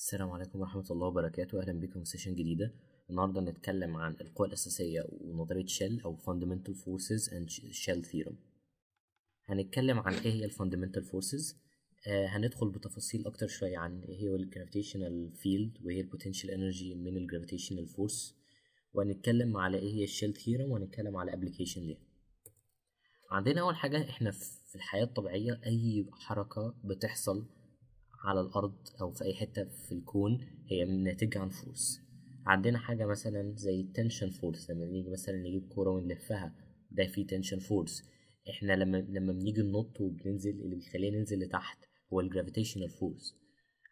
السلام عليكم ورحمة الله وبركاته أهلا بكم في سيشن جديدة النهاردة هنتكلم عن القوى الأساسية ونظرية شيل أو Fundamental Forces and Shell Theorem هنتكلم عن إيه هي Fundamental Forces آه هندخل بتفاصيل أكتر شوية عن إيه هي ال Gravitational Field وإيه ال Potential Energy من ال Gravitational Force وهنتكلم على إيه هي الشيل Theorem وهنتكلم على application ليها عندنا أول حاجة إحنا في الحياة الطبيعية أي حركة بتحصل على الأرض أو في أي حتة في الكون هي ناتجة عن فورس عندنا حاجة مثلا زي التنشن فورس لما نيجي مثلا نجيب كورة ونلفها ده فيه تنشن فورس احنا لما لما بنيجي ننط وبننزل اللي بيخلينا ننزل لتحت هو الجرافيتيشنال فورس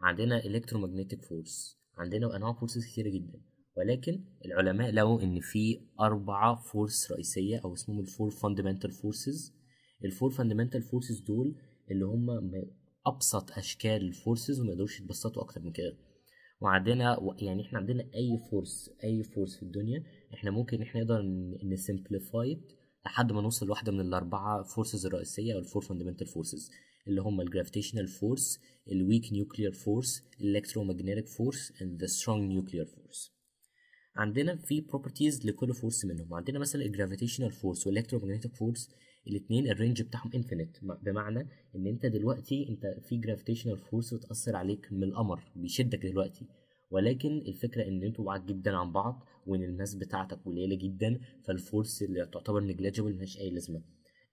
عندنا الكترومغنيتيك فورس عندنا انواع فورس كتيره جدا ولكن العلماء لقوا ان في اربعه فورس رئيسيه او اسمهم الفور فاندمنتال فورسز الفور فاندمنتال فورسز دول اللي هم ابسط اشكال الفورسز وما يقدروش يتبسطوا اكتر من كده وعندنا يعني احنا عندنا اي فورس اي فورس في الدنيا احنا ممكن احنا نقدر نسمبليفاي لحد ما نوصل لواحده من الاربعه فورسز الرئيسيه او الفور فاندمنتال فورسز اللي هم الجرافيتيشنال فورس الويك نيوكليير فورس الالكترومغنيتيك فورس and the strong nuclear force عندنا في بروبرتيز لكل فورس منهم عندنا مثلا الجرافيتيشنال فورس والالكترومغنيتيك فورس الاثنين الرينج بتاعهم انفينيت بمعنى ان انت دلوقتي انت في جرافيتيشنال فورس بتاثر عليك من القمر بيشدك دلوقتي ولكن الفكره ان انتوا بعاد جدا عن بعض وان الماس بتاعتك قليله جدا فالفورس اللي تعتبر نجليجبل ملهاش اي لازمه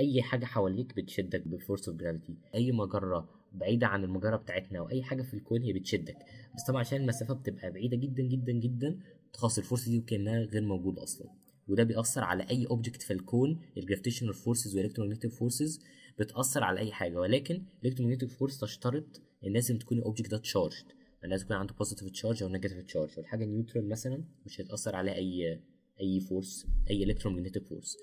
اي حاجه حواليك بتشدك بالفورس اوف جرافيتي اي مجره بعيده عن المجره بتاعتنا أو أي حاجه في الكون هي بتشدك بس طبعا عشان المسافه بتبقى بعيده جدا جدا جدا تخص الفورس دي وكانها غير موجوده اصلا وده بيأثر على أي أوبجكت في الكون الجرافيتيشنال فورسز والإلكترومغنيتيك فورسز بتأثر على أي حاجة ولكن الإلكترومغنيتيك فورس تشترط إن لازم تكون الأوبجكت ده تشارجد لازم يكون عنده بوزيتيف تشارج أو نيجاتيف تشارج والحاجة نيوترال مثلا مش هيتأثر عليها أي أي فورس أي إلكترومغنيتيك فورس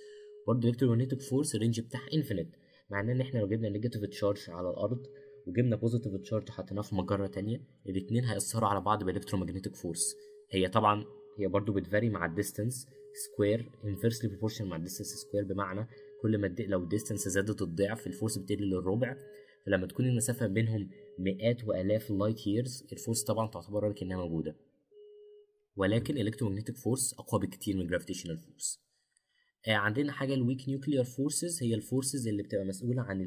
برضه الإلكترومغنيتيك فورس الرينج بتاعها إنفينيت معناه إن إحنا لو جبنا نيجاتيف تشارج على الأرض وجبنا بوزيتيف تشارج وحطيناه في مجرة تانية الاتنين هيأثروا على بعض بالإلكترومagnetic فورس هي طبعا هي برضو بتفاري مع الديستنس سكوير انفرسلي بروبورشن مع الديستنس سكوير بمعنى كل ما الد... لو الديستنس زادت الضعف الفورس بتقل للربع فلما تكون المسافه بينهم مئات والاف اللايت ييرز الفورس طبعا تعتبر كانها موجوده ولكن الكترومagnetic فورس اقوى بكتير من الجرافيتيشنال فورس آه عندنا حاجه الويك نيوكليير فورسز هي الفورسز اللي بتبقى مسؤوله عن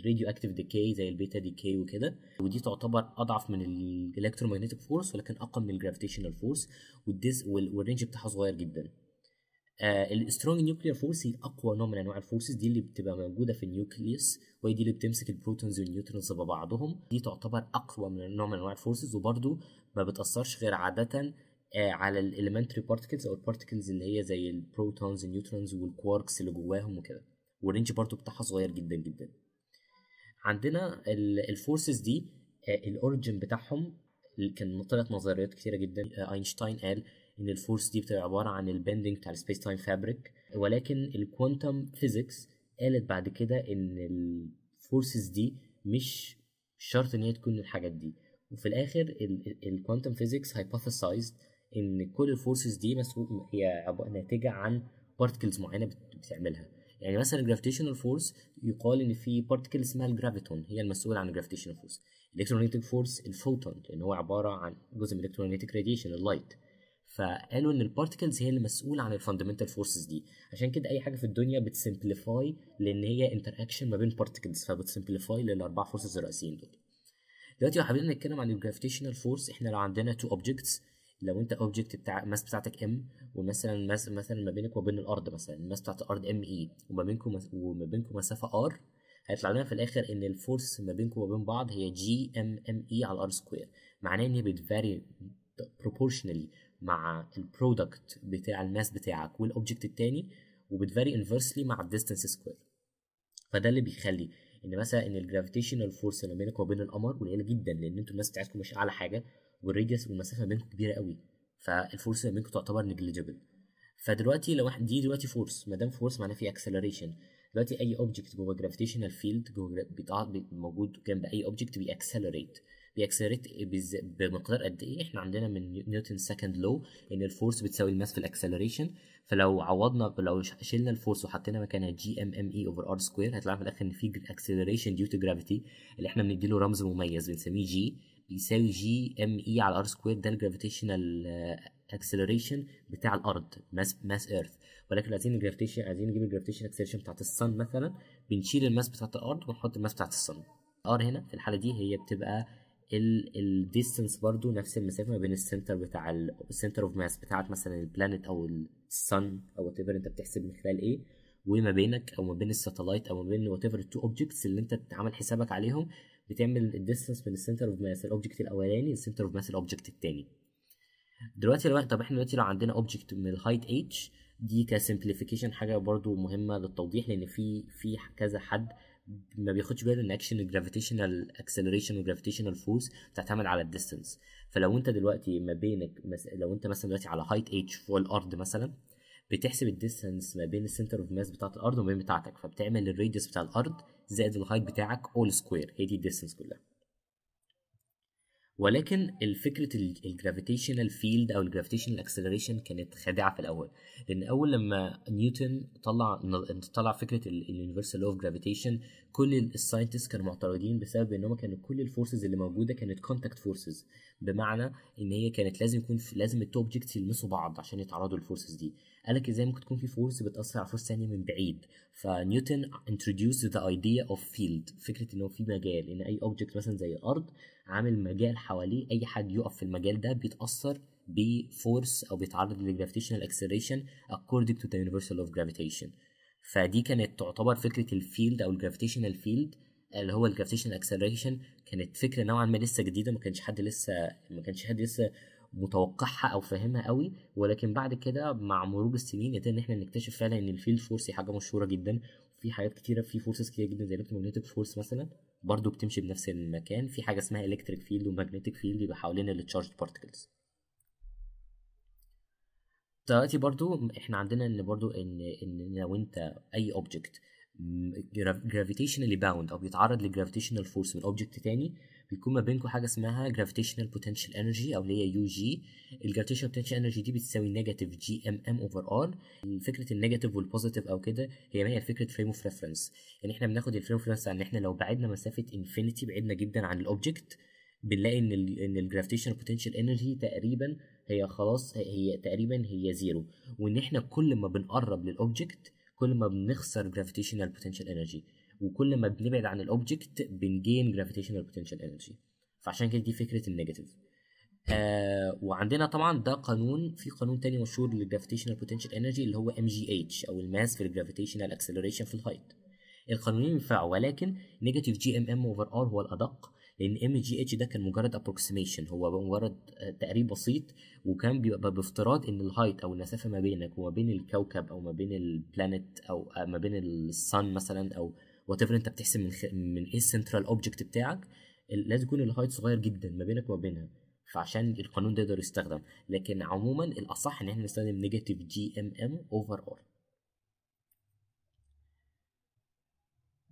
الراديو اكتيف ديكاي زي البيتا ديكاي وكده ودي تعتبر اضعف من الالكترومagnetic فورس ولكن اقوى من الجرافيتيشنال فورس والرينج بتاعها صغير جدا السترونج نيوكليير فورس هي اقوى نوع من انواع الفورسز دي اللي بتبقى موجوده في النيوكليوس وهي دي اللي بتمسك البروتونز والنيوترونز ببعضهم دي تعتبر اقوى من نوع من انواع الفورسز وبرده ما بتاثرش غير عاده آه، على الاليمنتري بارتكلز او البارتكلز اللي هي زي البروتونز والنيوترونز والكواركس اللي جواهم وكده والرينج برضو بتاعها صغير جدا جدا عندنا الفورسز دي آه، الاوريجن بتاعهم كان طلعت نظريات كتيره جدا اينشتاين آه، قال ان الفورس دي بتبقى عباره عن البندنج بتاع السبيس تايم فابريك ولكن الكوانتم فيزيكس قالت بعد كده ان الفورسز دي مش شرط ان هي تكون الحاجات دي وفي الاخر الكوانتم فيزيكس هايبوثيسايزد ان كل الفورسز دي مسؤول هي ناتجه عن بارتكلز معينه بتعملها يعني مثلا الجرافيتيشنال فورس يقال ان في بارتكل اسمها الجرافيتون هي المسؤوله عن الجرافيتيشنال فورس الكترونيتيك فورس الفوتون لان هو عباره عن جزء من الكترونيتيك راديشن اللايت فقالوا ان البارتكلز هي المسؤوله عن الفاندمنتال فورسز دي عشان كده اي حاجه في الدنيا بتسمبليفاي لان هي انتراكشن ما بين بارتكلز فبتسمبليفاي للاربع فورسز الرئيسيين دول دلوقتي لو حابين نتكلم عن الجرافيتيشنال فورس احنا لو عندنا تو اوبجكتس لو انت اوبجكت بتاع الماس بتاعتك ام ومثلا مثلا ما بينك وما بين الارض مثلا الماس بتاعت الارض ام اي e، وما بينكم وما بينكم مسافه ار هيطلع لنا في الاخر ان الفورس ما بينكم وما بين بعض هي جي ام ام اي على الار سكوير معناه ان هي بتفاري بروبورشنالي مع البرودكت بتاع الماس بتاعك والاوبجكت التاني وبتفاري انفرسلي مع الديستنس سكوير فده اللي بيخلي ان مثلا ان الجرافيتيشنال فورس اللي بينك وبين القمر قليله جدا لان انتوا الماس بتاعتكم مش اعلى حاجه والريديوس والمسافه بينكم كبيره قوي فالفورس اللي بينكم تعتبر نيجليجبل فدلوقتي لو احنا دي دلوقتي فورس ما دام فورس معناه في اكسلريشن دلوقتي اي اوبجكت جوه جرافيتيشنال فيلد جوه موجود جنب اي اوبجكت بيأكسلريت بيكسريت بمقدار قد ايه احنا عندنا من نيوتن سكند لو ان الفورس بتساوي الماس في الاكسلريشن فلو عوضنا لو شلنا الفورس وحطينا مكانها جي ام ام اي اوفر ار سكوير هيطلع في الاخر ان في اكسلريشن ديو تو جرافيتي اللي احنا بندي له رمز مميز بنسميه جي بيساوي جي ام اي على ار سكوير ده الجرافيتيشنال اكسلريشن بتاع الارض ماس ماس ايرث ولكن عايزين الجرافيتيشن عايزين نجيب الجرافيتيشن اكسلريشن بتاعت الصن مثلا بنشيل الماس بتاعت الارض ونحط الماس بتاعت الصن ار هنا في الحاله دي هي بتبقى الديستنس برضو نفس المسافه ما بين السنتر بتاع السنتر اوف ماس بتاعت مثلا البلانت او السن او وات انت بتحسب من خلال ايه وما بينك او ما بين الساتلايت او ما بين وات ايفر التو اوبجكتس اللي انت عامل حسابك عليهم بتعمل الديستنس من السنتر اوف ماس الاوبجكت الاولاني للسنتر اوف ماس الاوبجكت الثاني دلوقتي لو طب احنا دلوقتي لو عندنا اوبجكت من الهايت اتش دي كسمبليفيكيشن حاجه برضو مهمه للتوضيح لان في في كذا حد ما بياخدش باله ان اكشن الجرافيتيشنال اكسلريشن والجرافيتيشنال فورس بتعتمد على الديستنس فلو انت دلوقتي ما بينك لو انت مثلا دلوقتي على هايت اتش فوق الارض مثلا بتحسب الديستنس ما بين السنتر اوف ماس بتاعه الارض وما بين بتاعتك فبتعمل الراديوس بتاع الارض زائد الهايت بتاعك اول سكوير هي دي الديستنس كلها ولكن الفكره الجرافيتيشنال فيلد او الجرافيتيشنال اكسلريشن كانت خادعه في الاول لان اول لما نيوتن طلع طلع فكره اليونيفرسال اوف جرافيتيشن كل الساينتست كانوا معترضين بسبب ان هم كانوا كل الفورسز اللي موجوده كانت كونتاكت فورسز بمعنى ان هي كانت لازم يكون في لازم التو اوبجكتس يلمسوا بعض عشان يتعرضوا للفورسز دي قال لك ازاي ممكن تكون في فورس بتاثر على فورس ثانيه من بعيد فنيوتن انتروديوس ذا ايديا اوف فيلد فكره ان هو في مجال ان اي اوبجكت مثلا زي الارض عامل مجال حواليه اي حد يقف في المجال ده بيتاثر بفورس او بيتعرض للجرافيتيشنال اكسلريشن according to the universal اوف of gravitation فدي كانت تعتبر فكره الفيلد او الجرافيتيشنال فيلد اللي هو الجرافيتيشن اكسلريشن كانت فكره نوعا ما لسه جديده ما كانش حد لسه ما كانش حد لسه متوقعها او فاهمها قوي ولكن بعد كده مع مرور السنين قدرنا ان احنا نكتشف فعلا ان الفيلد فورس هي حاجه مشهوره جدا في حاجات كتيره في فورسز كتيره جدا زي الكترومagnetic فورس مثلا برضو بتمشي بنفس المكان في حاجه اسمها الكتريك فيلد وماجنتيك فيلد بيبقى حوالين التشارج بارتكلز دلوقتي برضو احنا عندنا ان برضو ان ان لو انت اي اوبجكت جرافيتيشنالي باوند او بيتعرض لجرافيتيشنال فورس من اوبجكت تاني بيكون ما بينكم حاجه اسمها جرافيتيشنال بوتنشال انرجي او اللي هي يو جي الجرافيتيشنال بوتنشال انرجي دي بتساوي نيجاتيف جي ام ام اوفر ار فكره النيجاتيف والبوزيتيف او كده هي ما هي فكره فريم اوف ريفرنس يعني احنا بناخد الفريم اوف ريفرنس ان احنا لو بعدنا مسافه انفينيتي بعدنا جدا عن الاوبجكت بنلاقي ان ان الجرافيتيشنال بوتنشال انرجي تقريبا هي خلاص هي تقريبا هي زيرو وان احنا كل ما بنقرب للاوبجكت كل ما بنخسر جرافيتيشنال بوتنشال انرجي وكل ما بنبعد عن الاوبجكت بنجين جرافيتيشنال بوتنشال انرجي فعشان كده دي فكره النيجاتيف آه وعندنا طبعا ده قانون في قانون تاني مشهور للجرافيتيشنال بوتنشال انرجي اللي هو ام جي اتش او الماس في الجرافيتيشنال اكسلريشن في الهايت القانونين ينفعوا ولكن نيجاتيف جي ام ام اوفر ار هو الادق لان ام جي اتش ده كان مجرد ابروكسيميشن هو مجرد آه، تقريب بسيط وكان بيبقى بافتراض ان الهايت او المسافه ما بينك وما بين الكوكب او ما بين البلانيت او آه، ما بين السن مثلا او وات انت بتحسب من خ... من ايه السنترال اوبجكت بتاعك لازم يكون الهايت صغير جدا ما بينك وما بينها فعشان القانون ده يقدر يستخدم لكن عموما الاصح ان احنا نستخدم نيجاتيف جي ام ام اوفر ار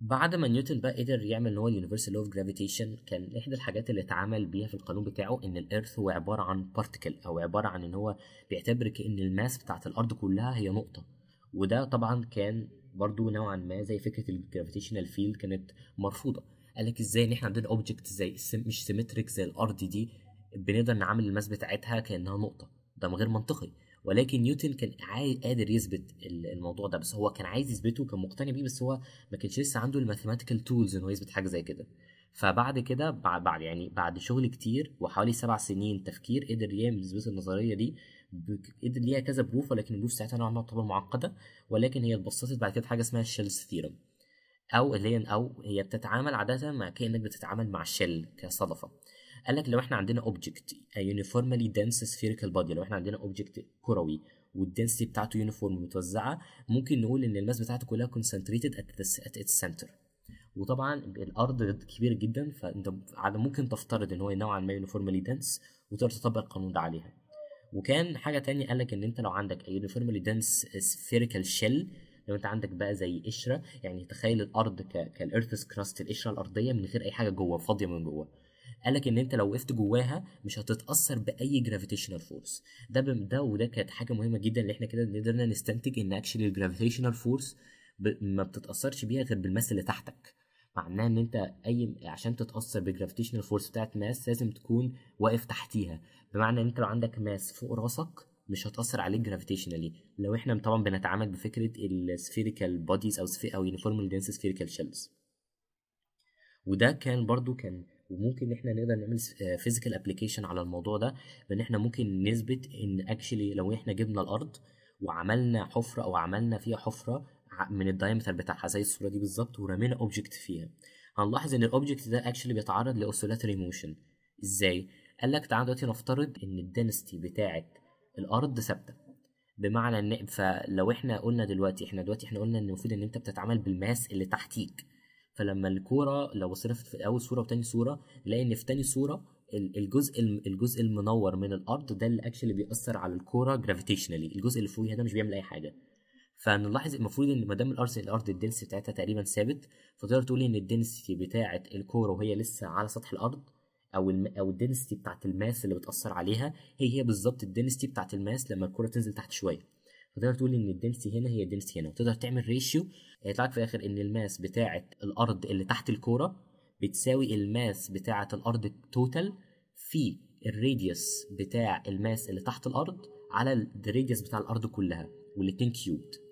بعد ما نيوتن بقى قدر يعمل اللي هو اليونيفرسال لو اوف جرافيتيشن كان احدى الحاجات اللي اتعمل بيها في القانون بتاعه ان الارث هو عباره عن بارتيكل او عباره عن ان هو بيعتبر ان الماس بتاعه الارض كلها هي نقطه وده طبعا كان برضو نوعا ما زي فكره الجرافيتيشنال فيلد كانت مرفوضه قال لك ازاي ان احنا عندنا اوبجكت زي مش سيمتريك زي الارض دي بنقدر نعمل الماس بتاعتها كانها نقطه ده غير منطقي ولكن نيوتن كان قادر يثبت الموضوع ده بس هو كان عايز يثبته وكان مقتنع بيه بس هو ما كانش لسه عنده الماثيماتيكال تولز ان هو يثبت حاجه زي كده فبعد كده بعد يعني بعد شغل كتير وحوالي سبع سنين تفكير قدر يعمل يثبت النظريه دي قدر ليها كذا بروف ولكن البروف ساعتها نوعا ما تعتبر معقده ولكن هي اتبسطت بعد كده حاجه اسمها الشيلز ثيرم او اللي هي او هي بتتعامل عاده مع كانك بتتعامل مع شيل كصدفه قال لك لو احنا عندنا اوبجكت يونيفورمالي دنس سفيريكال بادي لو احنا عندنا اوبجكت كروي والدنسيتي بتاعته يونيفورم متوزعه ممكن نقول ان الماس بتاعته كلها كونسنتريتد ات اتس سنتر وطبعا الارض كبيره جدا فانت على ممكن تفترض ان هو نوعا ما يونيفورمالي دنس وتقدر تطبق القانون ده عليها وكان حاجه تانية قال لك ان انت لو عندك يونيفورمالي دنس سفيريكال شيل لو انت عندك بقى زي قشره يعني تخيل الارض كالارثس كراست القشره الارضيه من غير اي حاجه جوه فاضيه من جوه قالك ان انت لو وقفت جواها مش هتتاثر باي جرافيتيشنال فورس ده ده وده كانت حاجه مهمه جدا اللي احنا كده قدرنا نستنتج ان اكشلي الجرافيتيشنال فورس ما بتتاثرش بيها غير بالماس اللي تحتك معناه ان انت اي عشان تتاثر بالجرافيتيشنال فورس بتاعت ماس لازم تكون واقف تحتيها بمعنى ان انت لو عندك ماس فوق راسك مش هتاثر عليك جرافيتيشنالي لو احنا طبعا بنتعامل بفكره السفيريكال بوديز او سفي او يونيفورم دنس سفيريكال شيلز وده كان برضو كان وممكن ان احنا نقدر نعمل فيزيكال ابلكيشن آه، على الموضوع ده بان احنا ممكن نثبت ان اكشلي لو احنا جبنا الارض وعملنا حفره او عملنا فيها حفره من الدايمتر بتاعها زي الصوره دي بالظبط ورمينا اوبجكت فيها هنلاحظ ان الاوبجكت ده اكشلي بيتعرض لاوسيلاتوري موشن ازاي قال لك تعالى دلوقتي نفترض ان الدنستي بتاعه الارض ثابته بمعنى ان فلو احنا قلنا دلوقتي احنا دلوقتي احنا قلنا ان المفروض ان انت بتتعامل بالماس اللي تحتيك فلما الكوره لو صرفت في اول صوره وتاني صوره نلاقي ان في تاني صوره الجزء الجزء المنور من الارض ده اللي اكشلي بيأثر على الكوره جرافيتيشنالي الجزء اللي فوقيها ده مش بيعمل اي حاجه فنلاحظ المفروض ان ما دام الارض الدنس بتاعتها تقريبا ثابت فتقدر تقولي ان الدنسيتي بتاعه الكوره وهي لسه على سطح الارض او الم... او الدنسيتي بتاعه الماس اللي بتاثر عليها هي هي بالظبط الدنسيتي بتاعه الماس لما الكوره تنزل تحت شويه فتقدر تقول ان الدنسي هنا هي الدنسي هنا وتقدر تعمل ريشيو يطلع آه، في الاخر ان الماس بتاعه الارض اللي تحت الكوره بتساوي الماس بتاعه الارض التوتال في الراديوس بتاع الماس اللي تحت الارض على الراديوس بتاع الارض كلها والاتنين كيوبد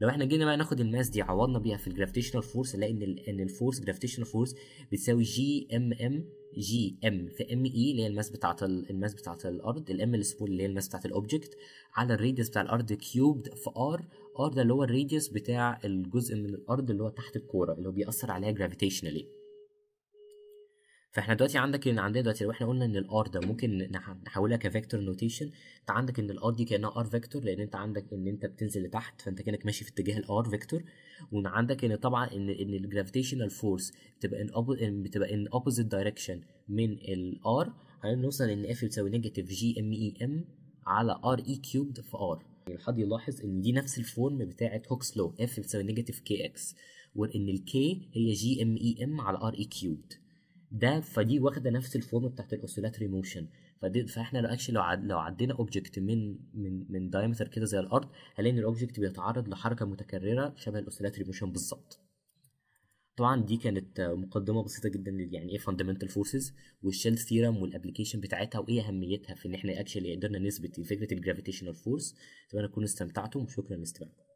لو احنا جينا بقى ناخد الماس دي عوضنا بيها في الجرافيتيشنال فورس نلاقي ان ان الفورس جرافيتيشنال فورس بتساوي جي ام ام جي ام في ام اي e اللي هي الماس بتاعه الماس بتاعه الارض الام السمول اللي هي الماس بتاعه الاوبجكت على الراديوس بتاع الارض كيوبد في ار ار ده اللي هو الراديوس بتاع الجزء من الارض اللي هو تحت الكوره اللي هو بيأثر عليها جرافيتيشنالي فاحنا دلوقتي عندك ان عندنا دلوقتي لو احنا قلنا ان الار ده ممكن نحولها كفيكتور نوتيشن انت عندك ان الار دي كانها ار فيكتور لان انت عندك ان انت بتنزل لتحت فانت كانك ماشي في اتجاه الار فيكتور وعندك ان طبعا ان ان الجرافيتيشنال فورس بتبقى ان بتبقى ان اوبوزيت دايركشن من الار نوصل ان اف بتساوي نيجاتيف جي ام اي ام على ار اي كيوبد في ار يعني لحد يلاحظ ان دي نفس الفورم بتاعه هوكس لو اف بتساوي نيجاتيف كي اكس وان الكي هي جي ام اي ام على ار اي كيوبد ده فدي واخده نفس الفورم بتاعت الاوسيلاتري موشن فدي فاحنا لو اكشلي لو عد لو عدينا اوبجكت من من من دايمتر كده زي الارض هنلاقي ان الاوبجكت بيتعرض لحركه متكرره شبه الاوسيلاتري موشن بالظبط طبعا دي كانت مقدمه بسيطه جدا يعني ايه فاندمنتال فورسز والشيل ثيرم والابلكيشن بتاعتها وايه اهميتها في ان احنا اكشلي قدرنا نثبت فكره الجرافيتيشنال فورس اتمنى تكونوا استمتعتم وشكرا لاستماعكم